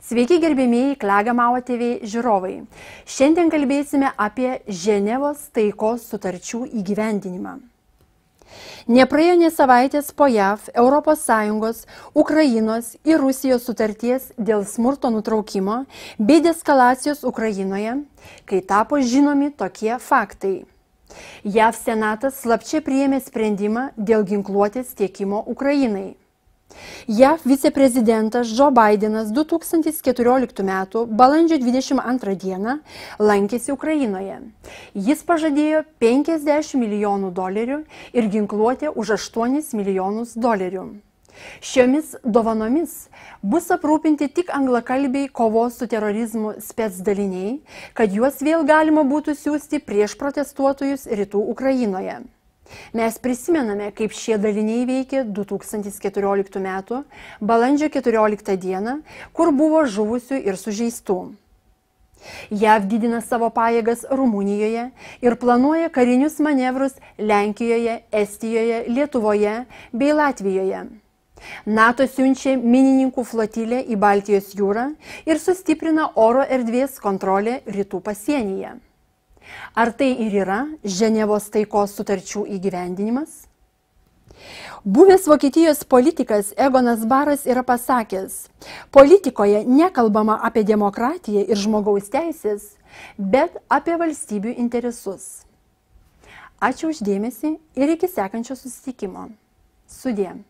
Sveiki gerbėmiai Klegamavo TV žiūrovai. Šiandien kalbėsime apie Ženevos taikos sutarčių įgyvendinimą. Nepraėjo ne savaitės po JAV, ES, Ukrainos ir Rusijos sutarties dėl smurto nutraukimo bei deskalacijos Ukrainoje, kai tapo žinomi tokie faktai. JAV senatas slapčia priėmė sprendimą dėl ginkluotės tiekimo Ukrainai. JAV viceprezidentas Joe Bidenas 2014 m. balandžio 22 d. lankėsi Ukrainoje. Jis pažadėjo 50 milijonų dolerių ir ginkluotę už 8 milijonus dolerių. Šiomis dovanomis bus aprūpinti tik anglakalbiai kovos su terorizmu spetsdaliniai, kad juos vėl galima būtų siūsti prieš protestuotojus rytų Ukrainoje. Mes prisimename, kaip šie daliniai veikė 2014 m. balandžio 14 d., kur buvo žuvusių ir sužeistų. JAV didina savo pajėgas Rumunijoje ir planuoja karinius manevrus Lenkijoje, Estijoje, Lietuvoje bei Latvijoje. NATO siunčia minininkų flotilę į Baltijos jūrą ir sustiprina oro erdvės kontrolę rytų pasienyje. Ar tai ir yra Ženevos taikos sutarčių įgyvendinimas? Buvęs Vokietijos politikas Egonas Baras yra pasakęs, politikoje nekalbama apie demokratiją ir žmogaus teisės, bet apie valstybių interesus. Ačiū uždėmesi ir iki sekančio susitikimo. Sudėm.